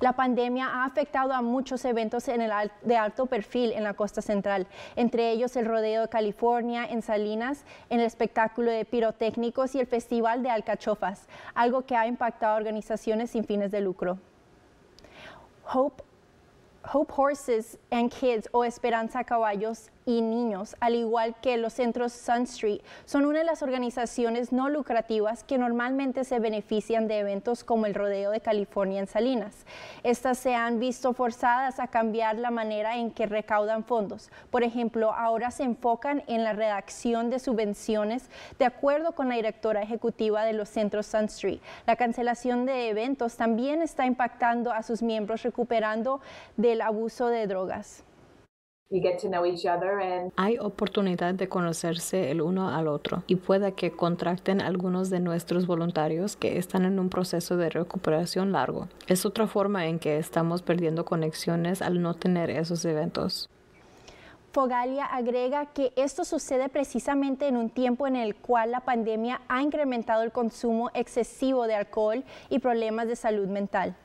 La pandemia ha afectado a muchos eventos de alto perfil en la costa central, entre ellos el Rodeo de California en Salinas, en el espectáculo de pirotécnicos y el Festival de Alcachofas, algo que ha impactado a organizaciones sin fines de lucro. Hope Hope Horses and Kids o Esperanza Caballos y niños, al igual que los centros Sun Street, son una de las organizaciones no lucrativas que normalmente se benefician de eventos como el Rodeo de California en Salinas. Estas se han visto forzadas a cambiar la manera en que recaudan fondos. Por ejemplo, ahora se enfocan en la redacción de subvenciones de acuerdo con la directora ejecutiva de los centros Sun Street. La cancelación de eventos también está impactando a sus miembros recuperando del abuso de drogas. Hay oportunidad de conocerse el uno al otro y pueda que contracten algunos de nuestros voluntarios que están en un proceso de recuperación largo. Es otra forma en que estamos perdiendo conexiones al no tener esos eventos. Fogalia agrega que esto sucede precisamente en un tiempo en el cual la pandemia ha incrementado el consumo excesivo de alcohol y problemas de salud mental.